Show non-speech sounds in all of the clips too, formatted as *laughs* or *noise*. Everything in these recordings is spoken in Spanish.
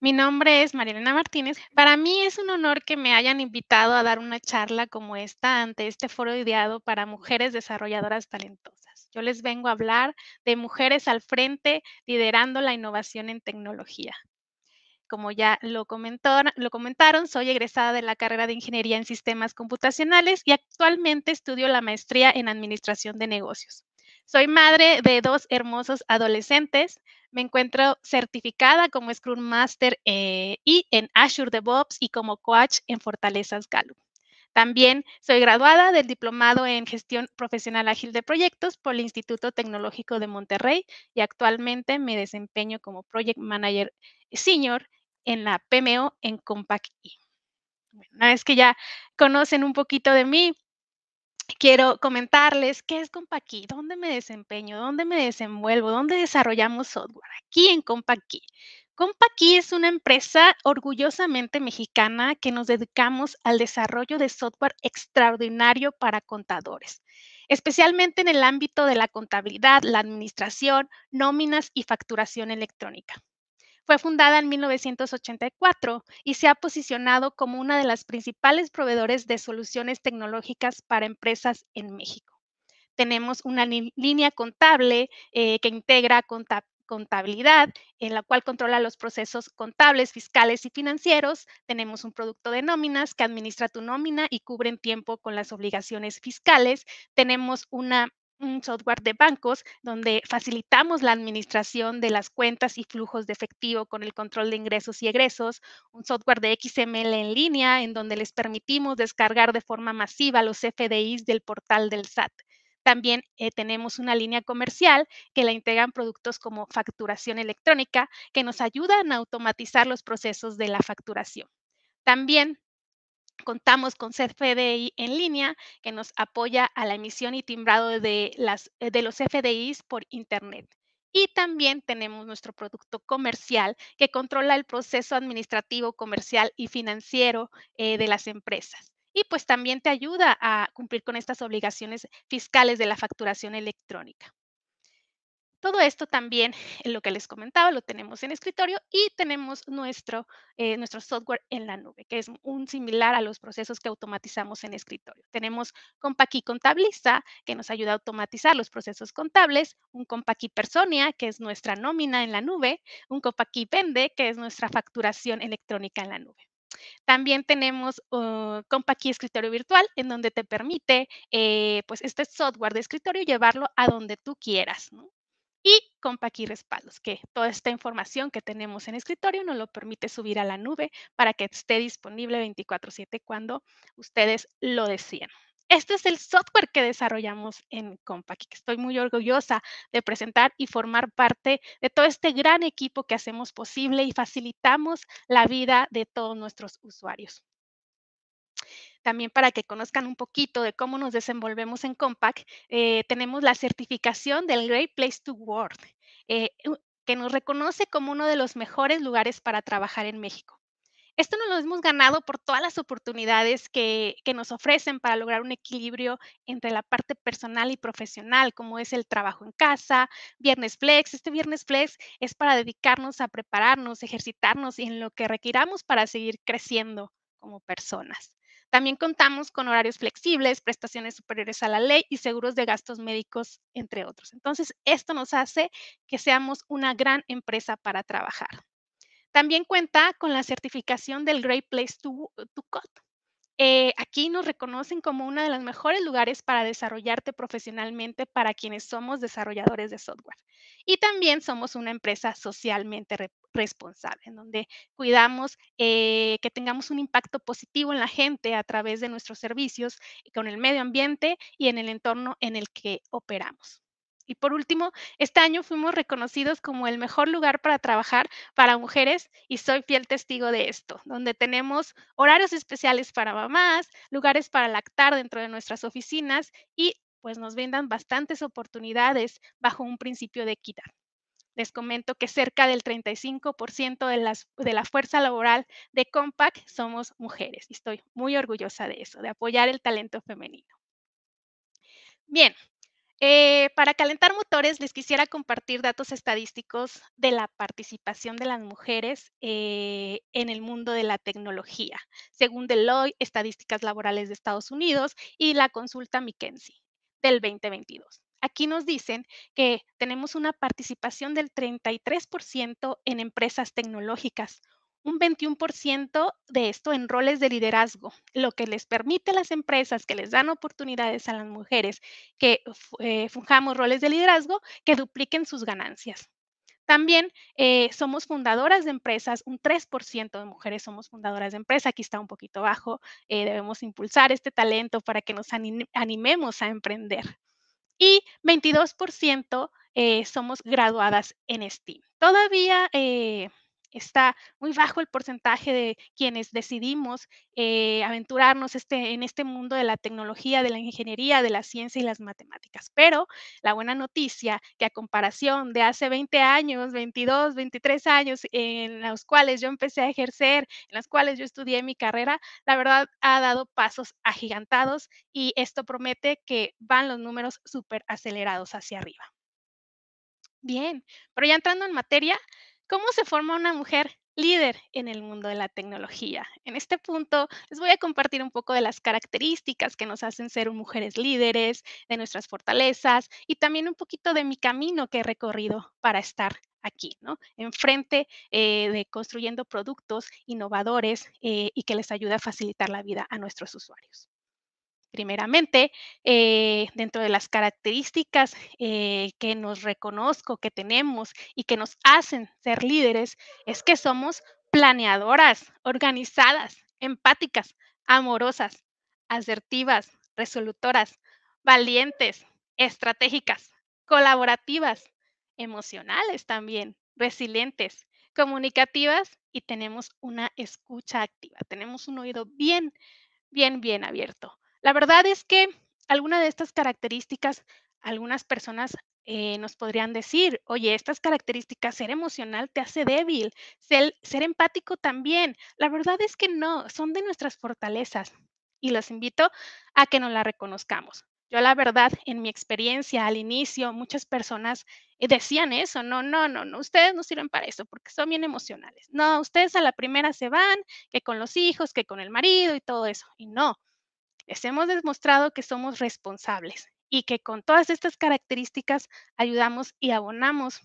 Mi nombre es Marilena Martínez. Para mí es un honor que me hayan invitado a dar una charla como esta ante este foro ideado para mujeres desarrolladoras talentosas. Yo les vengo a hablar de mujeres al frente liderando la innovación en tecnología. Como ya lo, lo comentaron, soy egresada de la carrera de Ingeniería en Sistemas Computacionales y actualmente estudio la maestría en Administración de Negocios. Soy madre de dos hermosos adolescentes. Me encuentro certificada como Scrum Master eh, y en Azure DevOps y como coach en Fortalezas Gallup. También soy graduada del Diplomado en Gestión Profesional Ágil de Proyectos por el Instituto Tecnológico de Monterrey y actualmente me desempeño como Project Manager Senior en la PMO en Compact E. Una vez que ya conocen un poquito de mí, quiero comentarles qué es CompaQui, dónde me desempeño, dónde me desenvuelvo, dónde desarrollamos software, aquí en CompaQui. CompaQui es una empresa orgullosamente mexicana que nos dedicamos al desarrollo de software extraordinario para contadores, especialmente en el ámbito de la contabilidad, la administración, nóminas y facturación electrónica. Fue fundada en 1984 y se ha posicionado como una de las principales proveedores de soluciones tecnológicas para empresas en México. Tenemos una línea contable eh, que integra contabilidad contabilidad, en la cual controla los procesos contables, fiscales y financieros. Tenemos un producto de nóminas que administra tu nómina y cubre en tiempo con las obligaciones fiscales. Tenemos una un software de bancos donde facilitamos la administración de las cuentas y flujos de efectivo con el control de ingresos y egresos, un software de XML en línea en donde les permitimos descargar de forma masiva los FDIs del portal del SAT. También eh, tenemos una línea comercial que la integran productos como facturación electrónica que nos ayudan a automatizar los procesos de la facturación. También Contamos con CFDI en línea que nos apoya a la emisión y timbrado de, eh, los CFDIs por Internet. Y también tenemos nuestro producto comercial que controla el proceso administrativo, comercial y financiero eh, de las empresas. Y pues también te ayuda a cumplir con estas obligaciones fiscales de la facturación electrónica. Todo esto también, *laughs* en lo que les comentaba, lo tenemos en escritorio y tenemos eh, nuestro, software en la nube, que es un similar a los procesos que automatizamos en escritorio. Tenemos Compaqi Contabilista, que nos ayuda a automatizar los procesos contables, un Compaqi Personia, que es nuestra nómina en la nube, un Compaqi Vende, que es nuestra facturación electrónica en la nube. También tenemos uh, Compaqi Escritorio Virtual, en donde te permite eh, pues este software de escritorio llevarlo a donde tú quieras. ¿no? y Compaq y Respaldos, que toda esta información que tenemos en escritorio nos lo permite subir a la nube para que esté disponible 24/7 cuando ustedes lo decían. Este es el software que desarrollamos en Compaq, que estoy muy orgullosa de presentar y formar parte de todo este gran equipo que hacemos posible y facilitamos la vida de todos nuestros usuarios también para que conozcan un poquito de cómo nos desenvolvemos en Compaq, eh, tenemos la certificación del Great Place to Work, eh, que nos reconoce como uno de los mejores lugares para trabajar en México. Esto nos lo hemos ganado por todas las oportunidades que, que, nos ofrecen para lograr un equilibrio entre la parte personal y profesional, como es el trabajo en casa, Viernes Flex. Este Viernes Flex es para dedicarnos a prepararnos, ejercitarnos y en lo que requiramos para seguir creciendo como personas. También contamos con horarios flexibles, prestaciones superiores a la ley y seguros de gastos médicos, entre otros. Entonces, esto nos hace que seamos una gran empresa para trabajar. También cuenta con la certificación del Great Place to, Work. Eh, aquí nos reconocen como uno de los mejores lugares para desarrollarte profesionalmente para quienes somos desarrolladores de software. Y también somos una empresa socialmente re responsable, en donde cuidamos eh, que tengamos un impacto positivo en la gente a través de nuestros servicios, eh, con el medio ambiente y en el entorno en el que operamos. Y por último, este año fuimos reconocidos como el mejor lugar para trabajar para mujeres y soy fiel testigo de esto, donde tenemos horarios especiales para mamás, lugares para lactar dentro de nuestras oficinas y pues nos brindan bastantes oportunidades bajo un principio de equidad. Les comento que cerca del 35% de, las, de la fuerza laboral de Compact somos mujeres y estoy muy orgullosa de eso, de apoyar el talento femenino. Bien, eh, para calentar motores les quisiera compartir datos estadísticos de la participación de las mujeres eh, en el mundo de la tecnología, según Deloitte, Estadísticas Laborales de Estados Unidos y la consulta McKenzie del 2022. Aquí nos dicen que tenemos una participación del 33% en empresas tecnológicas, un 21% de esto en roles de liderazgo, lo que les permite a las empresas que les dan oportunidades a las mujeres que eh, roles de liderazgo que dupliquen sus ganancias. También eh, somos fundadoras de empresas, un 3% de mujeres somos fundadoras de empresas, aquí está un poquito bajo, eh, debemos impulsar este talento para que nos animemos a emprender y 22% eh, somos graduadas en STEAM. Todavía eh, está muy bajo el porcentaje de quienes decidimos eh, aventurarnos este, en este mundo de la tecnología, de la ingeniería, de la ciencia y las matemáticas. Pero la buena noticia, que a comparación de hace 20 años, 22, 23 años, en los cuales yo empecé a ejercer, en los cuales yo estudié mi carrera, la verdad ha dado pasos agigantados y esto promete que van los números súper acelerados hacia arriba. Bien, pero ya entrando en materia, ¿Cómo se forma una mujer líder en el mundo de la tecnología? En este punto les voy a compartir un poco de las características que nos hacen ser mujeres líderes, de nuestras fortalezas y también un poquito de mi camino que he recorrido para estar aquí, ¿no? Enfrente eh, de construyendo productos innovadores eh, y que les ayuda a facilitar la vida a nuestros usuarios primeramente, eh, dentro de las características eh, que nos reconozco, que tenemos y que nos hacen ser líderes, es que somos planeadoras, organizadas, empáticas, amorosas, asertivas, resolutoras, valientes, estratégicas, colaborativas, emocionales también, resilientes, comunicativas y tenemos una escucha activa, tenemos un oído bien, bien, bien abierto. La verdad es que alguna de estas características, algunas personas eh, nos podrían decir, oye, estas características, ser emocional te hace débil, ser, ser empático también. La verdad es que no, son de nuestras fortalezas y los invito a que nos la reconozcamos. Yo la verdad, en mi experiencia al inicio, muchas personas eh, decían eso, no, no, no, no, ustedes no sirven para eso porque son bien emocionales. No, ustedes a la primera se van, que con los hijos, que con el marido y todo eso. Y no, les hemos demostrado que somos responsables y que con todas estas características ayudamos y abonamos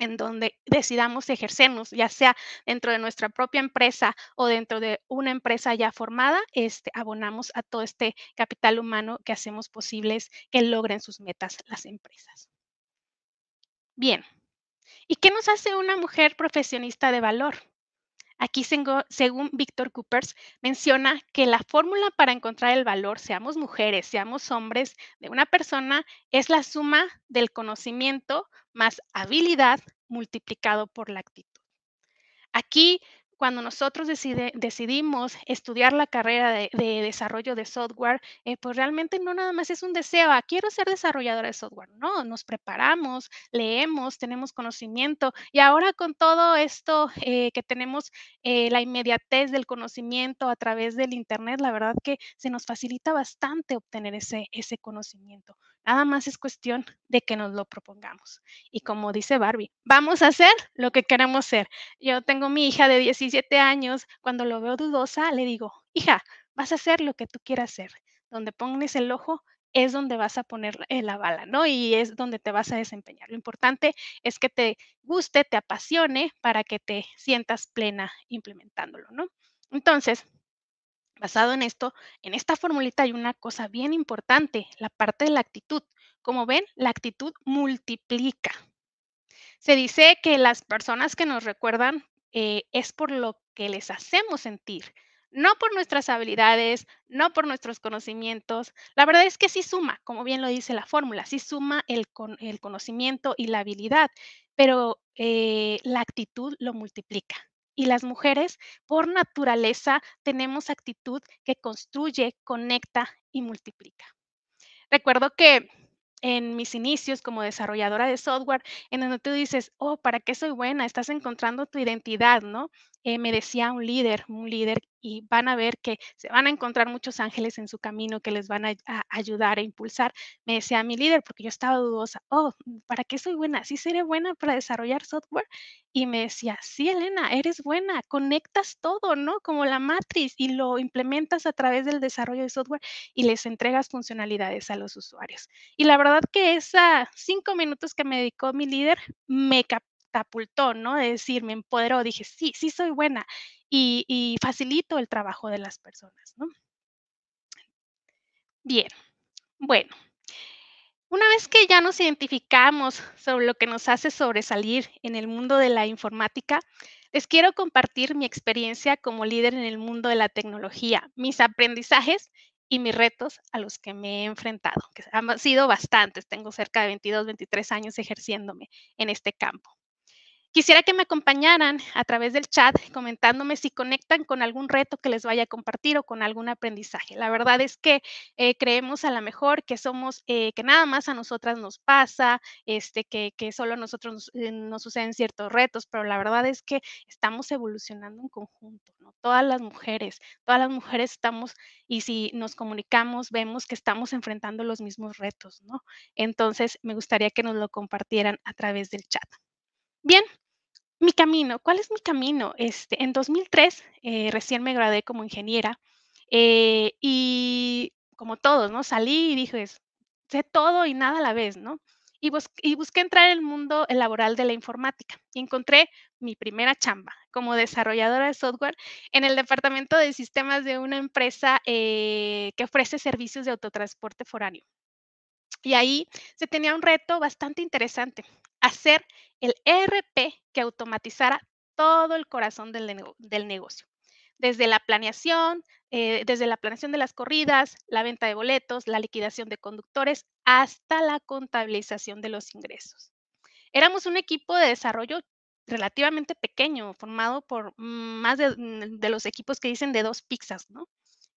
en donde decidamos ejercernos, ya sea dentro de nuestra propia empresa o dentro de una empresa ya formada, este, abonamos a todo este capital humano que hacemos posibles que logren sus metas las empresas. Bien, ¿y qué nos hace una mujer profesionista de valor? Aquí, según Víctor Coopers, menciona que la fórmula para encontrar el valor, seamos mujeres, seamos hombres, de una persona es la suma del conocimiento más habilidad multiplicado por la actitud. Aquí cuando nosotros decidimos estudiar la carrera de, desarrollo de software, eh, pues realmente no nada más es un deseo, ah, quiero ser desarrolladora de software. No, nos preparamos, leemos, tenemos conocimiento y ahora con todo esto eh, que tenemos, eh, la inmediatez del conocimiento a través del Internet, la verdad que se nos facilita bastante obtener ese, ese conocimiento. Nada más es cuestión de que nos lo propongamos. Y como dice Barbie, vamos a hacer lo que queremos ser. Yo tengo mi hija de 17 años, cuando lo veo dudosa, le digo, hija, vas a hacer lo que tú quieras hacer. Donde pones el ojo es donde vas a poner eh, la bala, ¿no? Y es donde te vas a desempeñar. Lo importante es que te guste, te apasione para que te sientas plena implementándolo, ¿no? Entonces, Basado en esto, en esta formulita hay una cosa bien importante, la parte de la actitud. Como ven, la actitud multiplica. Se dice que las personas que nos recuerdan eh, es por lo que les hacemos sentir, no por nuestras habilidades, no por nuestros conocimientos. La verdad es que sí suma, como bien lo dice la fórmula, sí suma el, conocimiento y la habilidad, pero eh, la actitud lo multiplica y las mujeres, por naturaleza, tenemos actitud que construye, conecta y multiplica. Recuerdo que en mis inicios como desarrolladora de software, en donde tú dices, oh, ¿para qué soy buena? Estás encontrando tu identidad, ¿no? Eh, me decía un líder, un líder, y van a ver que se van a encontrar muchos ángeles en su camino que les van a, ayudar a impulsar. Me decía mi líder, porque yo estaba dudosa, oh, ¿para qué soy buena? ¿Sí seré buena para desarrollar software? Y me decía, sí, Elena, eres buena, conectas todo, ¿no? Como la matriz y lo implementas a través del desarrollo de software y les entregas funcionalidades a los usuarios. Y la verdad que esos cinco minutos que me dedicó mi líder me, catapultó, ¿no? De decir, me empoderó, dije, sí, sí soy buena y, y facilito el trabajo de las personas, ¿no? Bien, bueno. Una vez que ya nos identificamos sobre lo que nos hace sobresalir en el mundo de la informática, les quiero compartir mi experiencia como líder en el mundo de la tecnología, mis aprendizajes y mis retos a los que me he enfrentado, que han sido bastantes. Tengo cerca de 22, 23 años ejerciéndome en este campo. Quisiera que me acompañaran a través del chat comentándome si conectan con algún reto que les vaya a compartir o con algún aprendizaje. La verdad es que eh, creemos a lo mejor que somos, eh, que nada más a nosotras nos pasa, este, que, solo a nosotros eh, nos, suceden ciertos retos, pero la verdad es que estamos evolucionando en conjunto, ¿no? Todas las mujeres, todas las mujeres estamos, y si nos comunicamos, vemos que estamos enfrentando los mismos retos, ¿no? Entonces, me gustaría que nos lo compartieran a través del chat. Bien, mi camino, ¿cuál es mi camino? Este, en 2003 eh, recién me gradué como ingeniera eh, y como todos, ¿no? Salí y dije, sé todo y nada a la vez, ¿no? Y, busqué entrar en el mundo eh, laboral de la informática y encontré mi primera chamba como desarrolladora de software en el departamento de sistemas de una empresa que ofrece servicios de autotransporte foráneo. Y ahí se tenía un reto bastante interesante, hacer el ERP que automatizara todo el corazón del, negocio. Desde la planeación, eh, desde la planeación de las corridas, la venta de boletos, la liquidación de conductores, hasta la contabilización de los ingresos. Éramos un equipo de desarrollo relativamente pequeño, formado por mm, más de, mm, de los equipos que dicen de dos pizzas, ¿no?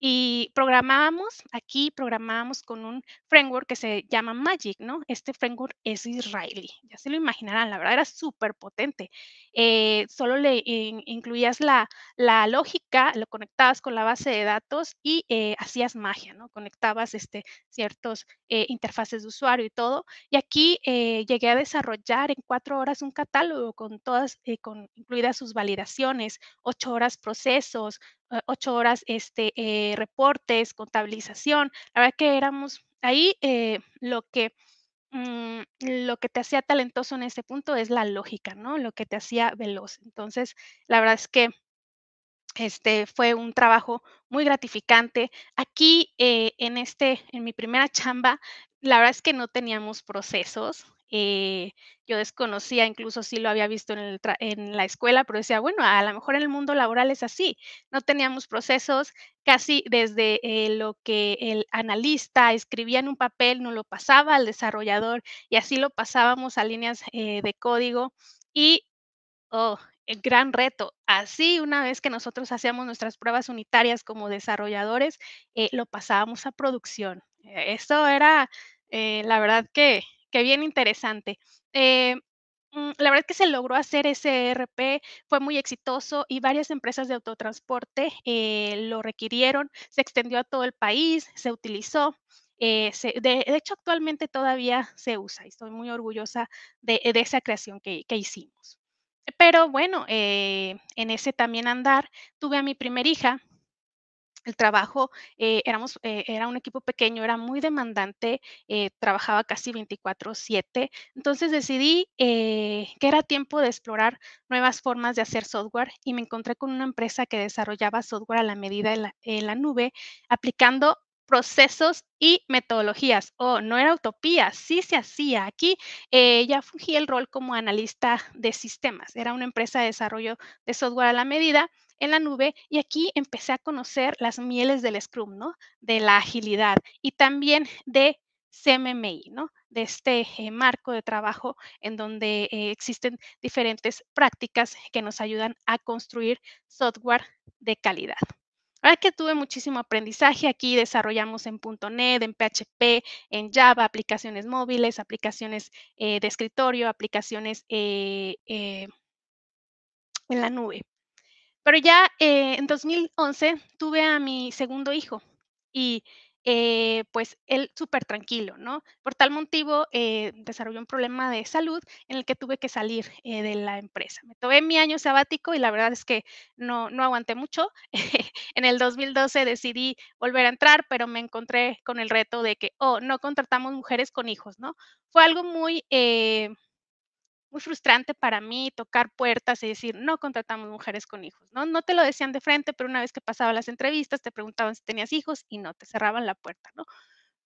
Y programábamos, aquí programábamos con un framework que se llama Magic, ¿no? Este framework es israelí, ya se lo imaginarán, la verdad era súper potente. Eh, solo le incluías la, la, lógica, lo conectabas con la base de datos y eh, hacías magia, ¿no? Conectabas este, ciertos eh, interfaces de usuario y todo. Y aquí llegué a desarrollar en cuatro horas un catálogo con todas, con, incluidas sus validaciones, ocho horas procesos, eh, ocho horas este, eh, reportes, contabilización. La verdad que éramos ahí eh, lo que... Mm, lo que te hacía talentoso en este punto es la lógica, ¿no? Lo que te hacía veloz. Entonces, la verdad es que este fue un trabajo muy gratificante. Aquí en este, en mi primera chamba, la verdad es que no teníamos procesos, eh, yo desconocía, incluso si lo había visto en, la escuela, pero decía, bueno, a lo mejor en el mundo laboral es así. No teníamos procesos, casi desde eh, lo que el analista escribía en un papel, no lo pasaba al desarrollador y así lo pasábamos a líneas eh, de código. Y, oh, el gran reto. Así, una vez que nosotros hacíamos nuestras pruebas unitarias como desarrolladores, lo pasábamos a producción. E, Esto era, la verdad que ¡Qué bien interesante. Eh, mm, la verdad es que se logró hacer ese ERP, fue muy exitoso y varias empresas de autotransporte eh, lo requirieron, se extendió a todo el país, se utilizó. Eh, de, hecho, actualmente todavía se usa y estoy muy orgullosa de, esa creación que, hicimos. Pero bueno, en ese también andar tuve a mi primer hija el trabajo, eh, éramos, eh, era un equipo pequeño, era muy demandante, eh, trabajaba casi 24/7, entonces decidí que era tiempo de explorar nuevas formas de hacer software y me encontré con una empresa que desarrollaba software a la medida de en la nube, aplicando procesos y metodologías. Oh, no era utopía, sí se hacía. Aquí eh, ya fungía el rol como analista de sistemas. Era una empresa de desarrollo de software a la medida en la nube y aquí empecé a conocer las mieles del Scrum, ¿no? De la agilidad y también de CMMI, ¿no? De este eh, marco de trabajo en donde eh, existen diferentes prácticas que nos ayudan a construir software de calidad. Ahora que tuve muchísimo aprendizaje. Aquí desarrollamos en .NET, en PHP, en Java, aplicaciones móviles, aplicaciones eh, de escritorio, aplicaciones eh, eh, en la nube. Pero ya en 2011 tuve a mi segundo hijo y eh, pues él súper tranquilo, ¿no? Por tal motivo, eh, desarrolló un problema de salud en el que tuve que salir eh, de la empresa. Me tomé mi año sabático y la verdad es que no, no aguanté mucho. *laughs* en el 2012 decidí volver a entrar, pero me encontré con el reto de que, oh, no contratamos mujeres con hijos, ¿no? Fue algo muy muy frustrante para mí tocar puertas y decir, no contratamos mujeres con hijos, ¿no? No te lo decían de frente, pero una vez que pasaba las entrevistas, te preguntaban si tenías hijos y no, te cerraban la puerta, ¿no?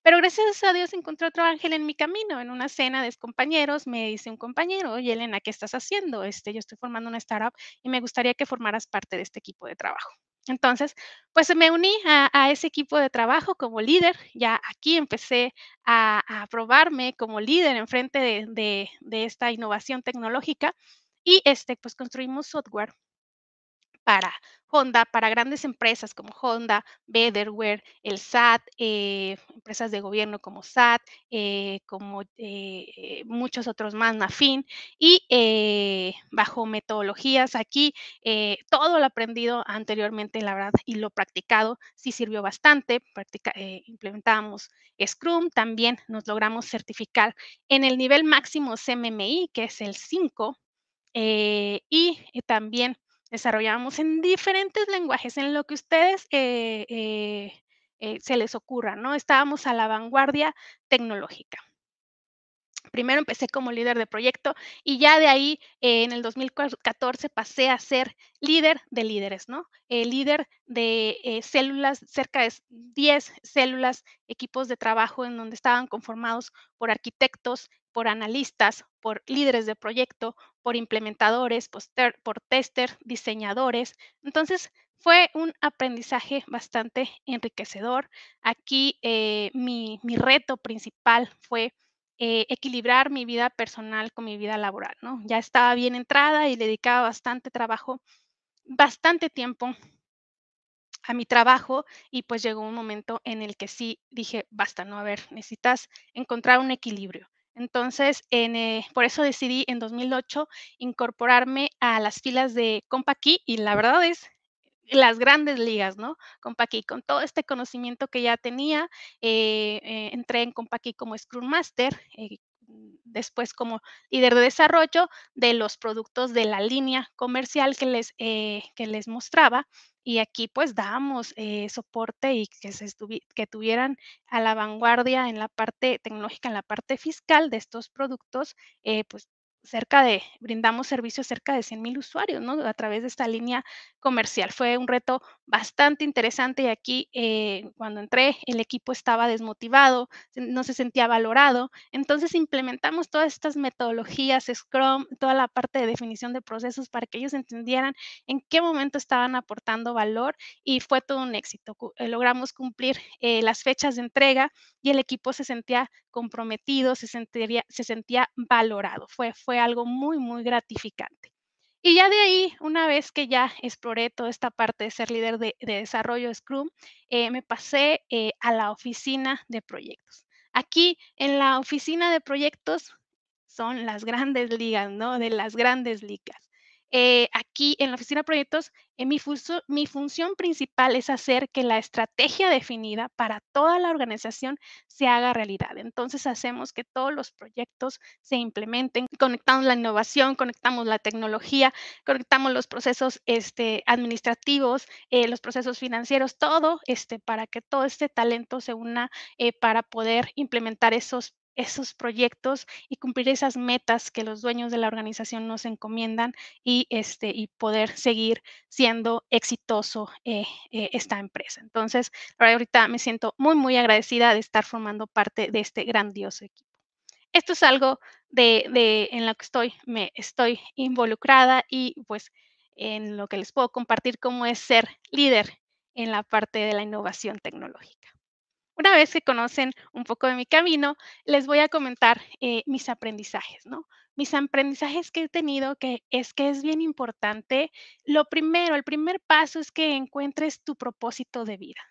Pero gracias a Dios encontré otro ángel en mi camino. En una cena de compañeros me dice un compañero, oye Elena, ¿qué estás haciendo? Este, yo estoy formando una startup y me gustaría que formaras parte de este equipo de trabajo. Entonces, pues me uní a, ese equipo de trabajo como líder. Ya aquí empecé a, a probarme como líder en frente de, de esta innovación tecnológica y este, pues construimos software para Honda, para grandes empresas como Honda, Betterware, el SAT, eh, empresas de gobierno como SAT, eh, como eh, muchos otros más, NAFIN, y bajo metodologías aquí, todo lo aprendido anteriormente, la verdad, y lo practicado, sí sirvió bastante, implementamos Scrum, también nos logramos certificar en el nivel máximo CMMI, que es el 5, y también Desarrollábamos en diferentes lenguajes, en lo que ustedes eh, eh, eh, se les ocurra, ¿no? Estábamos a la vanguardia tecnológica. Primero empecé como líder de proyecto y ya de ahí en el 2014 pasé a ser líder de líderes, ¿no? líder de células, cerca de 10 células, equipos de trabajo en donde estaban conformados por arquitectos, por analistas, por líderes de proyecto, por implementadores, por tester, diseñadores. Entonces, fue un aprendizaje bastante enriquecedor. Aquí eh, mi, reto principal fue eh, equilibrar mi vida personal con mi vida laboral, ¿no? Ya estaba bien entrada y dedicaba bastante trabajo, bastante tiempo a mi trabajo y pues llegó un momento en el que sí dije, basta, no, a ver, necesitas encontrar un equilibrio. Entonces, eh, por eso decidí en 2008 incorporarme a las filas de CompaQui y la verdad es las grandes ligas, ¿no? Compaquí, con todo este conocimiento que ya tenía, eh, eh, entré en CompaQui como Scrum Master, después como líder de desarrollo de los productos de la línea comercial que les mostraba y aquí pues damos eh, soporte y que, se que tuvieran a la vanguardia en la parte tecnológica, en la parte fiscal de estos productos, eh, pues cerca de, brindamos servicios cerca de mil usuarios, ¿no? A través de esta línea comercial. Fue un reto bastante interesante y aquí eh, cuando entré el equipo estaba desmotivado, no se sentía valorado. Entonces implementamos todas estas metodologías, Scrum, toda la parte de definición de procesos para que ellos entendieran en qué momento estaban aportando valor y fue todo un éxito. Eh, logramos cumplir eh, las fechas de entrega y el equipo se sentía comprometido, se, sentiría, se sentía valorado. Fue, fue algo muy, muy gratificante. Y ya de ahí, una vez que ya exploré toda esta parte de ser líder de, desarrollo Scrum, eh, me pasé eh, a la oficina de proyectos. Aquí en la oficina de proyectos son las grandes ligas, ¿no? De las grandes ligas. Eh, aquí en la oficina de proyectos, eh, mi, función principal es hacer que la estrategia definida para toda la organización se haga realidad. Entonces hacemos que todos los proyectos se implementen, conectamos la innovación, conectamos la tecnología, conectamos los procesos este, administrativos, eh, los procesos financieros, todo este, para que todo este talento se una para poder implementar esos esos proyectos y cumplir esas metas que los dueños de la organización nos encomiendan y, este, y poder seguir siendo exitoso eh, eh, esta empresa. Entonces, ahorita me siento muy, muy agradecida de estar formando parte de este grandioso equipo. Esto es algo de, en lo que estoy, me estoy involucrada y pues en lo que les puedo compartir cómo es ser líder en la parte de la innovación tecnológica. Una vez que conocen un poco de mi camino, les voy a comentar eh, mis aprendizajes, ¿no? Mis aprendizajes que he tenido, que es que es bien importante, lo primero, el primer paso es que encuentres tu propósito de vida.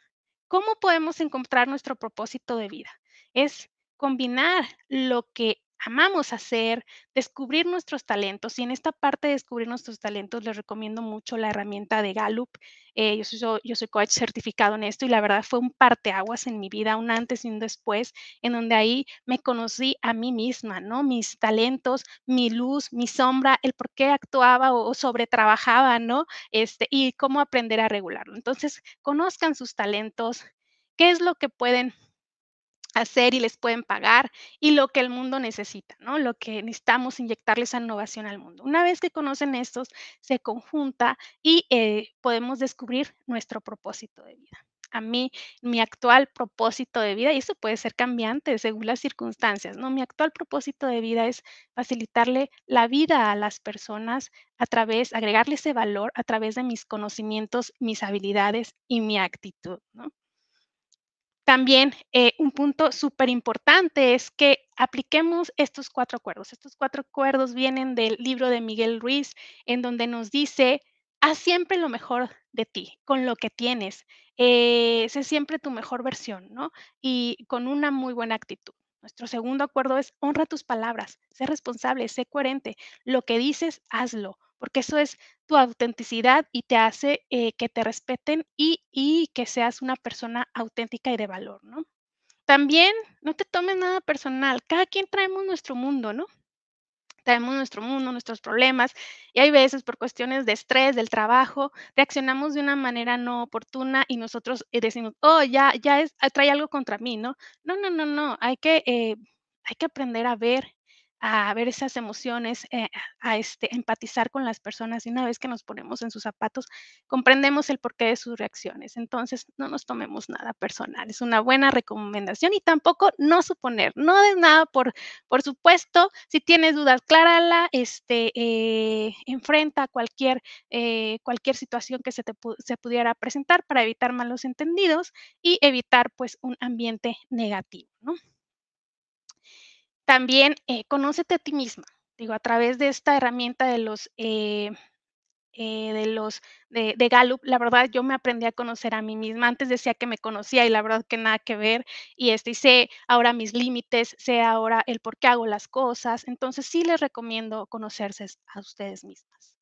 ¿Cómo podemos encontrar nuestro propósito de vida? Es combinar lo que amamos hacer, descubrir nuestros talentos. Y en esta parte de descubrir nuestros talentos les recomiendo mucho la herramienta de Gallup. Eh, yo, soy, yo, soy coach certificado en esto y la verdad fue un parteaguas en mi vida, un antes y un después, en donde ahí me conocí a mí misma, ¿no? Mis talentos, mi luz, mi sombra, el por qué actuaba o, o sobretrabajaba, ¿no? Este, y cómo aprender a regularlo. Entonces, conozcan sus talentos, qué es lo que pueden hacer y les pueden pagar y lo que el mundo necesita, ¿no? Lo que necesitamos inyectarles esa innovación al mundo. Una vez que conocen estos, se conjunta y eh, podemos descubrir nuestro propósito de vida. A mí, mi actual propósito de vida, y eso puede ser cambiante según las circunstancias, ¿no? Mi actual propósito de vida es facilitarle la vida a las personas a través, agregarle ese valor a través de mis conocimientos, mis habilidades y mi actitud, ¿no? También eh, un punto súper importante es que apliquemos estos cuatro acuerdos. Estos cuatro acuerdos vienen del libro de Miguel Ruiz, en donde nos dice, haz siempre lo mejor de ti, con lo que tienes, eh, sé siempre tu mejor versión, ¿no? Y con una muy buena actitud. Nuestro segundo acuerdo es honra tus palabras, sé responsable, sé coherente. Lo que dices, hazlo porque eso es tu autenticidad y te hace eh, que te respeten y, que seas una persona auténtica y de valor, ¿no? También no te tomes nada personal, cada quien traemos nuestro mundo, ¿no? Traemos nuestro mundo, nuestros problemas, y hay veces por cuestiones de estrés, del trabajo, reaccionamos de una manera no oportuna y nosotros eh, decimos, oh, ya, ya es, ah, trae algo contra mí, ¿no? No, no, no, no, hay que, eh, hay que aprender a ver a ver esas emociones, eh, a este, empatizar con las personas y una vez que nos ponemos en sus zapatos, comprendemos el porqué de sus reacciones. Entonces, no nos tomemos nada personal. Es una buena recomendación y tampoco no suponer, no de nada, por, por supuesto, si tienes dudas, clárala, este, eh, enfrenta cualquier, eh, cualquier situación que se, se pudiera presentar para evitar malos entendidos y evitar pues un ambiente negativo, ¿no? También eh, conócete a ti misma, digo, a través de esta herramienta de los, eh, eh, de los, de, Gallup, la verdad yo me aprendí a conocer a mí misma, antes decía que me conocía y la verdad que nada que ver, y este, sé ahora mis límites, sé ahora el por qué hago las cosas, entonces sí les recomiendo conocerse a ustedes mismas.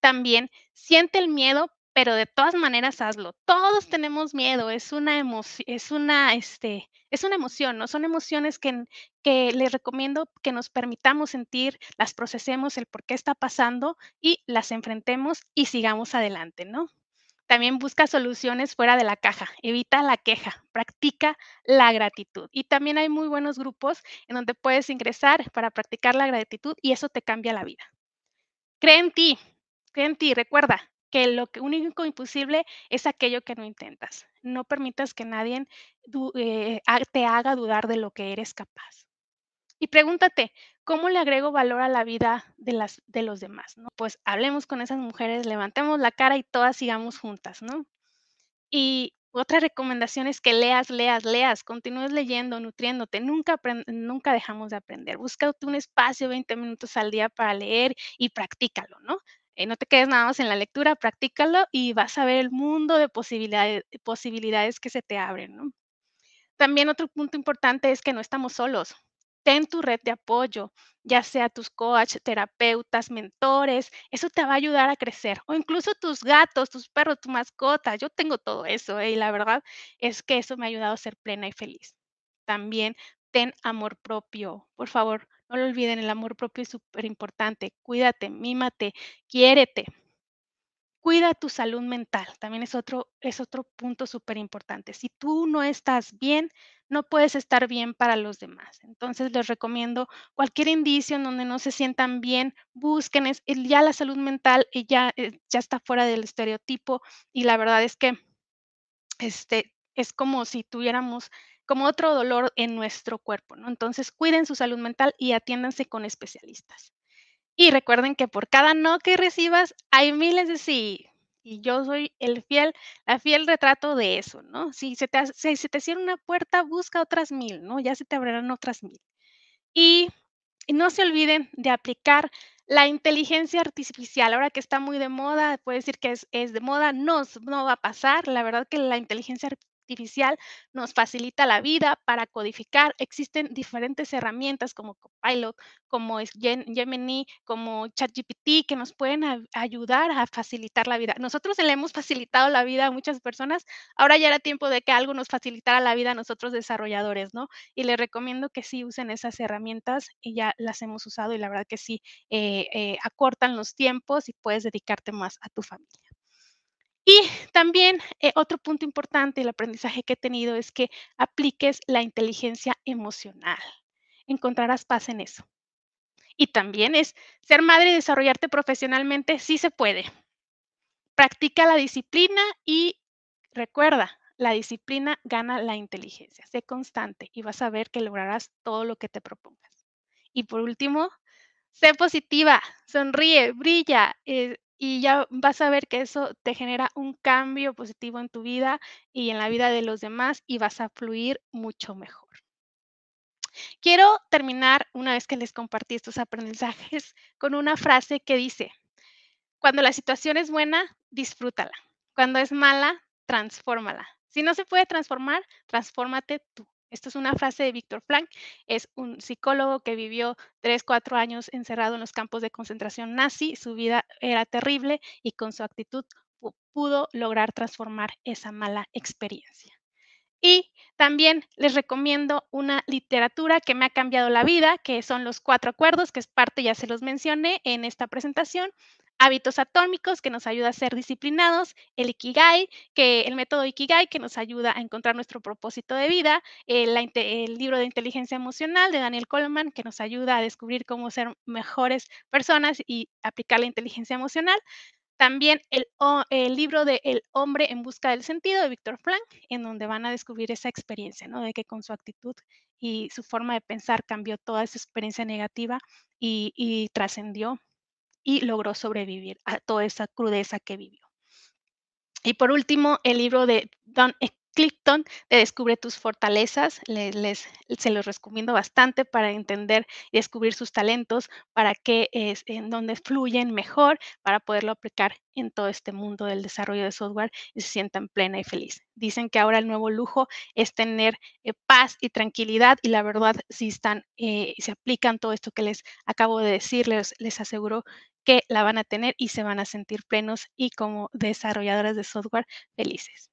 También siente el miedo, pero de todas maneras hazlo. Todos tenemos miedo, es una emoción, es una, este, es una emoción, ¿no? Son emociones que, que les recomiendo que nos permitamos sentir, las procesemos, el por qué está pasando y las enfrentemos y sigamos adelante, ¿no? También busca soluciones fuera de la caja, evita la queja, practica la gratitud. Y también hay muy buenos grupos en donde puedes ingresar para practicar la gratitud y eso te cambia la vida. Cree en ti, cree en ti, recuerda, que lo único imposible es aquello que no intentas. No permitas que nadie eh, te haga dudar de lo que eres capaz. Y pregúntate, ¿cómo le agrego valor a la vida de, las, de los demás? ¿no? Pues hablemos con esas mujeres, levantemos la cara y todas sigamos juntas, ¿no? Y otra recomendación es que leas, leas, leas, continúes leyendo, nutriéndote, nunca, nunca dejamos de aprender. Búscate un espacio, 20 minutos al día para leer y practícalo, ¿no? Eh, no te quedes nada más en la lectura, practícalo y vas a ver el mundo de posibilidades, que se te abren. También otro punto importante es que no estamos solos. Ten tu red de apoyo, ya sea tus coaches, terapeutas, mentores, eso te va a ayudar a crecer. O incluso tus gatos, tus perros, tu mascota. Yo tengo todo eso eh, y la verdad es que eso me ha ayudado a ser plena y feliz. También ten amor propio. Por favor, no lo olviden, el amor propio es súper importante. Cuídate, mímate, quiérete. Cuida tu salud mental, también es otro, es otro punto súper importante. Si tú no estás bien, no puedes estar bien para los demás. Entonces les recomiendo cualquier indicio en donde no se sientan bien, busquen, ya la salud mental eh, ya, eh, ya está fuera del estereotipo y la verdad es que este, es como si tuviéramos como otro dolor en nuestro cuerpo, ¿no? Entonces, cuiden su salud mental y atiéndanse con especialistas. Y recuerden que por cada no que recibas hay miles de sí. Y yo soy el fiel, la fiel retrato de eso, ¿no? Si se te, cierra una puerta, busca otras mil, ¿no? Ya se te abrirán otras mil. Y, no se olviden de aplicar la inteligencia artificial, ahora que está muy de moda, puede decir que es, de moda, no, no va a pasar. La verdad que la inteligencia artificial nos facilita la vida para codificar. Existen diferentes herramientas como Copilot, como Gemini, como ChatGPT, que nos pueden ayudar a facilitar la vida. Nosotros le hemos facilitado la vida a muchas personas. Ahora ya era tiempo de que algo nos facilitara la vida a nosotros desarrolladores, ¿no? Y les recomiendo que sí usen esas herramientas y ya las hemos usado y la verdad que sí eh, eh, acortan los tiempos y puedes dedicarte más a tu familia. Y también eh, otro punto importante del aprendizaje que he tenido es que apliques la inteligencia emocional. Encontrarás paz en eso. Y también es ser madre y desarrollarte profesionalmente, sí se puede. Practica la disciplina y recuerda, la disciplina gana la inteligencia. Sé constante y vas a ver que lograrás todo lo que te propongas. Y por último, sé positiva, sonríe, brilla, eh, y ya vas a ver que eso te genera un cambio positivo en tu vida y en la vida de los demás y vas a fluir mucho mejor. Quiero terminar, una vez que les compartí estos aprendizajes, *laughs* con una frase que dice, cuando la situación es buena, disfrútala. Cuando es mala, transfórmala. Si no se puede transformar, transfórmate tú. Esto es una frase de Víctor Frank, es un psicólogo que vivió tres, cuatro años encerrado en los campos de concentración nazi, su vida era terrible y con su actitud pudo lograr transformar esa mala experiencia. Y también les recomiendo una literatura que me ha cambiado la vida, que son los cuatro acuerdos, que es parte, ya se los mencioné en esta presentación, hábitos atómicos, que nos ayuda a ser disciplinados, el Ikigai, que el método Ikigai, que nos ayuda a encontrar nuestro propósito de vida, el, libro de inteligencia emocional de Daniel Coleman, que nos ayuda a descubrir cómo ser mejores personas y aplicar la inteligencia emocional. También el, libro de El hombre en busca del sentido de Víctor Frank, en donde van a descubrir esa experiencia, ¿no? De que con su actitud y su forma de pensar cambió toda esa experiencia negativa y trascendió y logró sobrevivir a toda esa crudeza que vivió. Y por último, el libro de Don Clifton te eh, Descubre tus fortalezas. Les, se los recomiendo bastante para entender y descubrir sus talentos, para que es en donde fluyen mejor, para poderlo aplicar en todo este mundo del desarrollo de software y se sientan plena y feliz. Dicen que ahora el nuevo lujo es tener eh, paz y tranquilidad y la verdad, si están, eh, se aplican todo esto que les acabo de decir, les aseguro que la van a tener y se van a sentir plenos y como desarrolladoras de software felices.